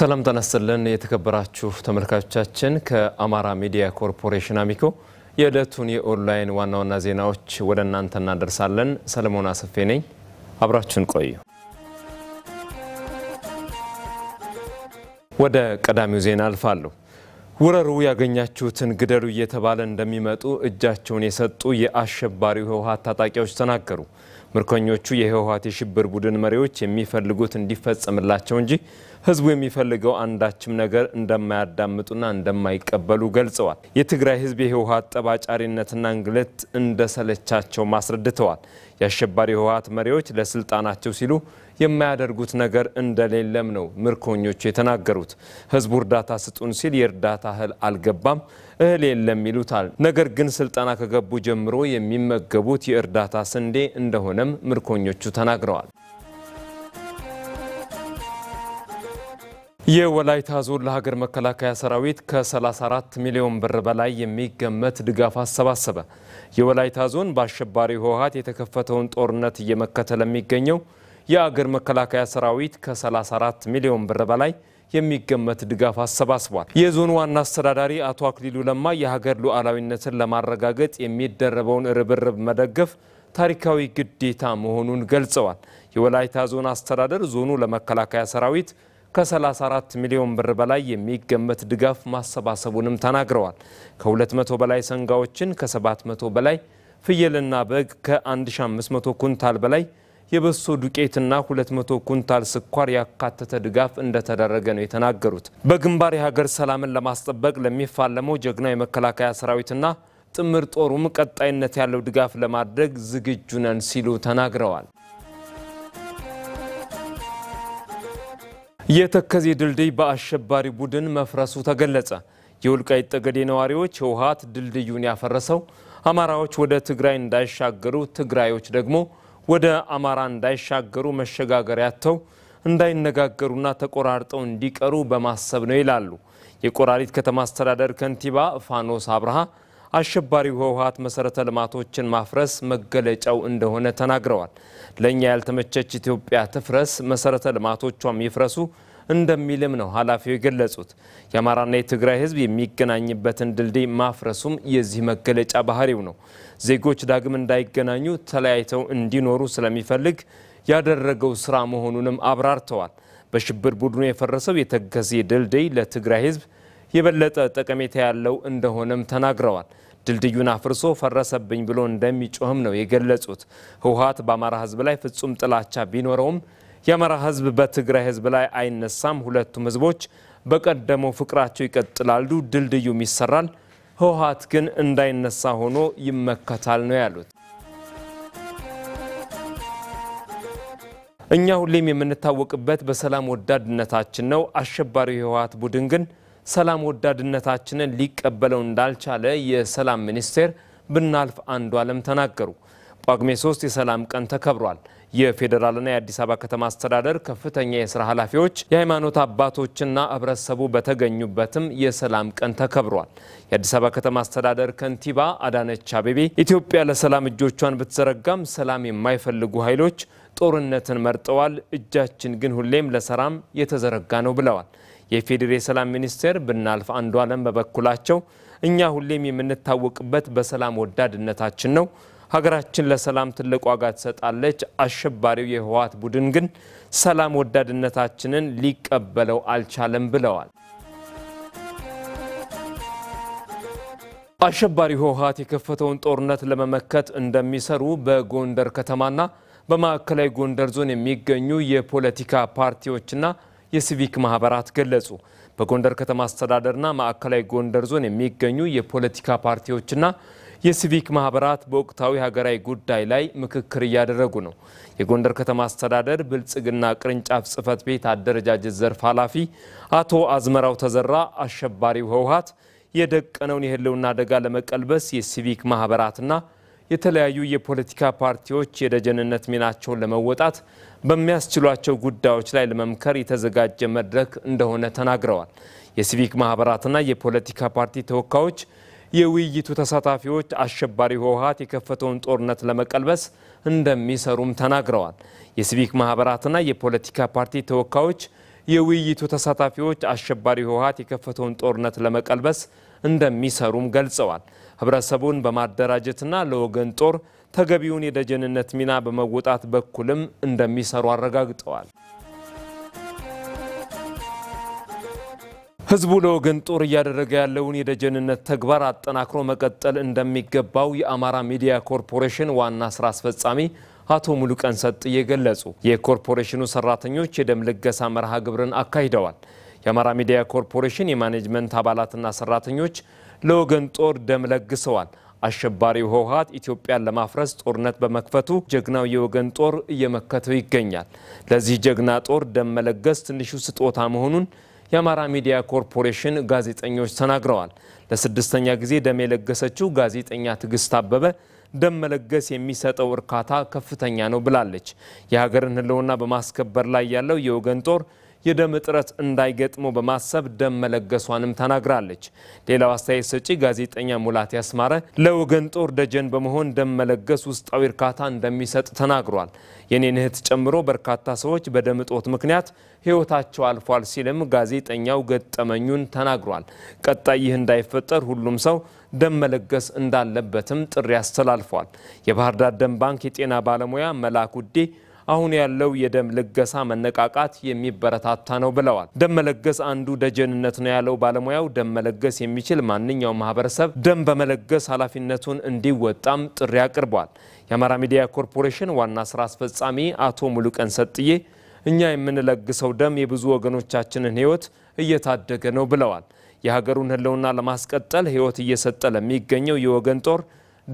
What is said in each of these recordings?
ሰላም ጠነስልን የተከበራችሁ ተመልካቾቻችን፣ ከአማራ ሚዲያ ኮርፖሬሽን አሚኮ የዕለቱን የኦንላይን ዋና ዋና ዜናዎች ወደ እናንተ እናደርሳለን። ሰለሞን አሰፌ ነኝ። አብራችሁን ቆዩ። ወደ ቀዳሚው ዜና አልፋለሁ። ውረሩ፣ ያገኛችሁትን ግደሉ እየተባለ እንደሚመጡ እጃቸውን የሰጡ የአሸባሪው ህወሀት ታጣቂዎች ተናገሩ። ምርኮኞቹ የህወሀት የሽብር ቡድን መሪዎች የሚፈልጉት እንዲፈጸምላቸው እንጂ ህዝቡ የሚፈልገው አንዳችም ነገር እንደማያዳምጡና እንደማይቀበሉ ገልጸዋል። የትግራይ ህዝብ የህወሀት ጠባጫሪነትና እንግልት እንደሰለቻቸው አስረድተዋል። የአሸባሪ ህወሀት መሪዎች ለስልጣናቸው ሲሉ የማያደርጉት ነገር እንደሌለም ነው ምርኮኞቹ የተናገሩት። ህዝቡ እርዳታ ስጡን ሲል የእርዳታ እህል አልገባም፣ እህል የለም ይሉታል። ነገር ግን ስልጠና ከገቡ ጀምሮ የሚመገቡት የእርዳታ ስንዴ እንደሆነም ምርኮኞቹ ተናግረዋል። የወላይታ ዞን ለሀገር መከላከያ ሰራዊት ከ34 ሚሊዮን ብር በላይ የሚገመት ድጋፍ አሰባሰበ። የወላይታ ዞን በአሸባሪ ህወሀት የተከፈተውን ጦርነት እየመከተ ለሚገኘው የአገር መከላከያ ሰራዊት ከ34 ሚሊዮን ብር በላይ የሚገመት ድጋፍ አሰባስቧል። የዞኑ ዋና አስተዳዳሪ አቶ አክሊሉ ለማ የሀገር ሉዓላዊነትን ለማረጋገጥ የሚደረበውን ርብርብ መደገፍ ታሪካዊ ግዴታ መሆኑን ገልጸዋል። የወላይታ ዞን አስተዳደር ዞኑ ለመከላከያ ሰራዊት ከ34 ሚሊዮን ብር በላይ የሚገመት ድጋፍ ማሰባሰቡንም ተናግረዋል። ከ200 በላይ ሰንጋዎችን፣ ከ700 በላይ ፍየልና በግ፣ ከ1500 ኩንታል በላይ የበሶ ዱቄትና 200 ኩንታል ስኳር ያካተተ ድጋፍ እንደተደረገ ነው የተናገሩት። በግንባር የሀገር ሰላምን ለማስጠበቅ ለሚፋለመው ጀግናው የመከላከያ ሰራዊትና ጥምር ጦሩም ቀጣይነት ያለው ድጋፍ ለማድረግ ዝግጁ ነን ሲሉ ተናግረዋል። የተከዜ ድልድይ በአሸባሪ ቡድን መፍረሱ ተገለጸ። የወልቃይት ጠገዴ ነዋሪዎች ህወሓት ድልድዩን ያፈረሰው አማራዎች ወደ ትግራይ እንዳይሻገሩ፣ ትግራዮች ደግሞ ወደ አማራ እንዳይሻገሩ መሸጋገሪያ አጥተው እንዳይነጋገሩና ተቆራርጠው እንዲቀሩ በማሰብ ነው ይላሉ የቆራሪት ከተማ አስተዳደር ከንቲባ ፋኖስ አብርሃ። አሸባሪው ህወሀት መሰረተ ልማቶችን ማፍረስ መገለጫው እንደሆነ ተናግረዋል። ለእኛ ያልተመቸች ኢትዮጵያ ትፍረስ፣ መሰረተ ልማቶቿም ይፍረሱ፣ እንደሚልም ነው ኃላፊው የገለጹት። የአማራና የትግራይ ህዝብ የሚገናኝበትን ድልድይ ማፍረሱም የዚህ መገለጫ ባህሪው ነው። ዜጎች ዳግም እንዳይገናኙ ተለያይተው እንዲኖሩ ስለሚፈልግ ያደረገው ስራ መሆኑንም አብራርተዋል። በሽብር ቡድኑ የፈረሰው የተከዜ ድልድይ ለትግራይ ህዝብ የበለጠ ጠቀሜታ ያለው እንደሆነም ተናግረዋል። ድልድዩን አፍርሶ ፈረሰብኝ ብሎ እንደሚጮህም ነው የገለጹት። ህወሓት በአማራ ህዝብ ላይ ፍጹም ጥላቻ ቢኖረውም የአማራ ህዝብ በትግራይ ህዝብ ላይ አይነሳም፣ ሁለቱም ህዝቦች በቀደመው ፍቅራቸው ይቀጥላሉ፣ ድልድዩም ይሰራል፣ ህወሀት ግን እንዳይነሳ ሆኖ ይመከታል ነው ያሉት። እኛ ሁሌም የምንታወቅበት በሰላም ወዳድነታችን ነው። አሸባሪው የህወሀት ቡድን ግን ሰላም ወዳድነታችንን ሊቀበለው እንዳልቻለ የሰላም ሚኒስቴር ብናልፍ አንዱ አለም ተናገሩ። ጳጉሜ 3 የሰላም ቀን ተከብሯል። የፌዴራልና የአዲስ አበባ ከተማ አስተዳደር ከፍተኛ የስራ ኃላፊዎች፣ የሃይማኖት አባቶችና ህብረተሰቡ በተገኙበትም የሰላም ቀን ተከብሯል። የአዲስ አበባ ከተማ አስተዳደር ከንቲባ አዳነች አቤቤ ኢትዮጵያ ለሰላም እጆቿን ብትዘረጋም ሰላም የማይፈልጉ ኃይሎች ጦርነትን መርጠዋል፣ እጃችን ግን ሁሌም ለሰላም የተዘረጋ ነው ብለዋል። የፌዴሬ ሰላም ሚኒስቴር ብናልፍ አንዱ አለም በበኩላቸው እኛ ሁሌም የምንታወቅበት በሰላም ወዳድነታችን ነው ሀገራችን ለሰላም ትልቅ ዋጋ ትሰጣለች። አሸባሪው የህወሓት ቡድን ግን ሰላም ወዳድነታችንን ሊቀበለው አልቻለም ብለዋል። አሸባሪው ህወሓት የከፈተውን ጦርነት ለመመከት እንደሚሰሩ በጎንደር ከተማና በማዕከላዊ ጎንደር ዞን የሚገኙ የፖለቲካ ፓርቲዎችና የሲቪክ ማህበራት ገለጹ። በጎንደር ከተማ አስተዳደርና ማዕከላዊ ጎንደር ዞን የሚገኙ የፖለቲካ ፓርቲዎችና የሲቪክ ማህበራት በወቅታዊ ሀገራዊ ጉዳይ ላይ ምክክር እያደረጉ ነው። የጎንደር ከተማ አስተዳደር ብልጽግና ቅርንጫፍ ጽህፈት ቤት አደረጃጀት ዘርፍ ኃላፊ አቶ አዝመራው ተዘራ አሸባሪው ህወሓት የደቀነውን የህልውና አደጋ ለመቀልበስ የሲቪክ ማህበራትና የተለያዩ የፖለቲካ ፓርቲዎች የደጀንነት ሚናቸውን ለመወጣት በሚያስችሏቸው ጉዳዮች ላይ ለመምከር የተዘጋጀ መድረክ እንደሆነ ተናግረዋል። የሲቪክ ማህበራትና የፖለቲካ ፓርቲ ተወካዮች የውይይቱ ተሳታፊዎች አሸባሪ ህወሀት የከፈተውን ጦርነት ለመቀልበስ እንደሚሰሩም ተናግረዋል። የሲቪክ ማህበራትና የፖለቲካ ፓርቲ ተወካዮች የውይይቱ ተሳታፊዎች አሸባሪ ህወሀት የከፈተውን ጦርነት ለመቀልበስ እንደሚሰሩም ገልጸዋል። ህብረተሰቡን በማደራጀትና ለወገን ጦር ተገቢውን የደጀንነት ሚና በመወጣት በኩልም እንደሚሰሩ አረጋግጠዋል። ህዝቡ ለወገን ጦር እያደረገ ያለውን የደጀንነት ተግባር አጠናክሮ መቀጠል እንደሚገባው የአማራ ሚዲያ ኮርፖሬሽን ዋና ስራ አስፈጻሚ አቶ ሙሉቀን ሰጥዬ ገለጹ። የኮርፖሬሽኑ ሰራተኞች የደም ልገሳ መርሃ ግብርን አካሂደዋል። የአማራ ሚዲያ ኮርፖሬሽን የማኔጅመንት አባላትና ሰራተኞች ለወገን ጦር ደም ለግሰዋል። አሸባሪው ህወሀት ኢትዮጵያን ለማፍረስ ጦርነት በመክፈቱ ጀግናው የወገን ጦር እየመከተው ይገኛል። ለዚህ ጀግና ጦር ደም መለገስ ትንሹ ስጦታ መሆኑን የአማራ ሚዲያ ኮርፖሬሽን ጋዜጠኞች ተናግረዋል። ለስድስተኛ ጊዜ ደም የለገሰችው ጋዜጠኛ ትዕግስት አበበ ደም መለገስ የሚሰጠው እርካታ ከፍተኛ ነው ብላለች። የሀገርን ሕልውና በማስከበር ላይ ያለው የወገን ጦር የደም እጥረት እንዳይገጥመው በማሰብ ደም መለገሷንም ተናግራለች። ሌላው አስተያየት ሰጪ ጋዜጠኛ ሙላት ያስማረ ለወገን ጦር ደጀን በመሆን ደም መለገስ ውስጣዊ እርካታ እንደሚሰጥ ተናግሯል። የኔን እህት ጨምሮ በርካታ ሰዎች በደም እጦት ምክንያት ሕይወታቸው አልፏል ሲልም ጋዜጠኛው ገጠመኙን ተናግሯል። ቀጣይ ይህ እንዳይፈጠር ሁሉም ሰው ደም መለገስ እንዳለበትም ጥሪ አስተላልፏል። የባህር ዳር ደም ባንክ የጤና ባለሙያ መላኩ ውዴ። አሁን ያለው የደም ልገሳ መነቃቃት የሚበረታታ ነው ብለዋል። ደም መለገስ አንዱ ደጀንነት ነው ያለው ባለሙያው ደም መለገስ የሚችል ማንኛውም ማህበረሰብ ደም በመለገስ ኃላፊነቱን እንዲወጣም ጥሪ አቅርቧል። የአማራ ሚዲያ ኮርፖሬሽን ዋና ስራ አስፈጻሚ አቶ ሙሉቀን ሰጥዬ እኛ የምንለግሰው ደም የብዙ ወገኖቻችንን ህይወት እየታደገ ነው ብለዋል። የሀገሩን ህልውና ለማስቀጠል ህይወት እየሰጠ ለሚገኘው የወገን ጦር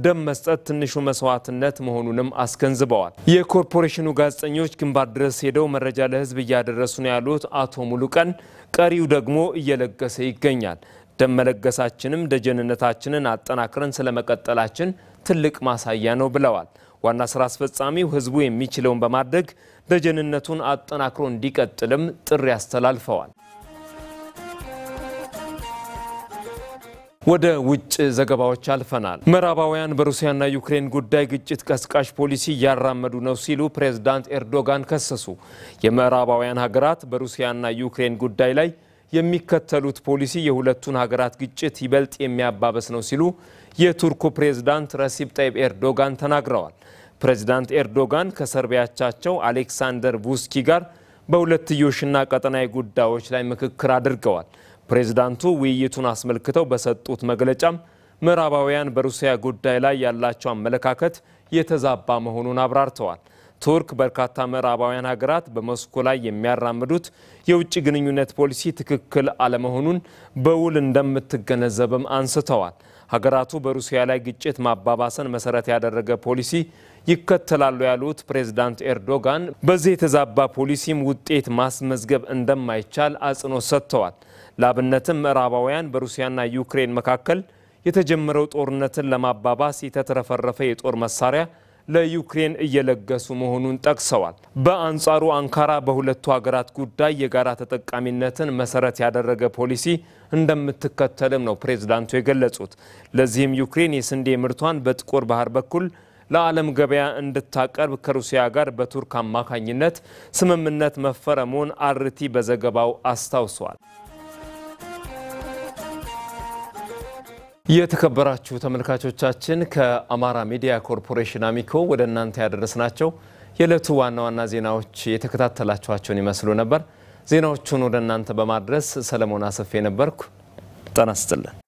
ደም መስጠት ትንሹ መስዋዕትነት መሆኑንም አስገንዝበዋል። የኮርፖሬሽኑ ጋዜጠኞች ግንባር ድረስ ሄደው መረጃ ለህዝብ እያደረሱ ነው ያሉት አቶ ሙሉቀን ቀሪው ደግሞ እየለገሰ ይገኛል። ደም መለገሳችንም ደጀንነታችንን አጠናክረን ስለመቀጠላችን ትልቅ ማሳያ ነው ብለዋል። ዋና ስራ አስፈጻሚው ህዝቡ የሚችለውን በማድረግ ደጀንነቱን አጠናክሮ እንዲቀጥልም ጥሪ አስተላልፈዋል። ወደ ውጭ ዘገባዎች አልፈናል። ምዕራባውያን በሩሲያና ዩክሬን ጉዳይ ግጭት ቀስቃሽ ፖሊሲ እያራመዱ ነው ሲሉ ፕሬዝዳንት ኤርዶጋን ከሰሱ። የምዕራባውያን ሀገራት በሩሲያና ዩክሬን ጉዳይ ላይ የሚከተሉት ፖሊሲ የሁለቱን ሀገራት ግጭት ይበልጥ የሚያባበስ ነው ሲሉ የቱርኩ ፕሬዝዳንት ረሲብ ጠይብ ኤርዶጋን ተናግረዋል። ፕሬዝዳንት ኤርዶጋን ከሰርቢያቻቸው አሌክሳንደር ቡስኪ ጋር በሁለትዮሽና ቀጠናዊ ጉዳዮች ላይ ምክክር አድርገዋል። ፕሬዝዳንቱ ውይይቱን አስመልክተው በሰጡት መግለጫም ምዕራባውያን በሩሲያ ጉዳይ ላይ ያላቸው አመለካከት የተዛባ መሆኑን አብራርተዋል። ቱርክ በርካታ ምዕራባውያን ሀገራት በሞስኮ ላይ የሚያራምዱት የውጭ ግንኙነት ፖሊሲ ትክክል አለመሆኑን በውል እንደምትገነዘብም አንስተዋል። ሀገራቱ በሩሲያ ላይ ግጭት ማባባሰን መሰረት ያደረገ ፖሊሲ ይከተላሉ ያሉት ፕሬዝዳንት ኤርዶጋን በዚህ የተዛባ ፖሊሲም ውጤት ማስመዝገብ እንደማይቻል አጽንኦት ሰጥተዋል። ለአብነትም ምዕራባውያን በሩሲያና ዩክሬን መካከል የተጀመረው ጦርነትን ለማባባስ የተትረፈረፈ የጦር መሳሪያ ለዩክሬን እየለገሱ መሆኑን ጠቅሰዋል። በአንጻሩ አንካራ በሁለቱ ሀገራት ጉዳይ የጋራ ተጠቃሚነትን መሰረት ያደረገ ፖሊሲ እንደምትከተልም ነው ፕሬዝዳንቱ የገለጹት። ለዚህም ዩክሬን የስንዴ ምርቷን በጥቁር ባህር በኩል ለዓለም ገበያ እንድታቀርብ ከሩሲያ ጋር በቱርክ አማካኝነት ስምምነት መፈረሙን አርቲ በዘገባው አስታውሷል። የተከበራችሁ ተመልካቾቻችን ከአማራ ሚዲያ ኮርፖሬሽን አሚኮ ወደ እናንተ ያደረስናቸው የዕለቱ ዋና ዋና ዜናዎች የተከታተላችኋቸውን ይመስሉ ነበር። ዜናዎቹን ወደ እናንተ በማድረስ ሰለሞን አሰፌ ነበርኩ። ጤና ይስጥልን።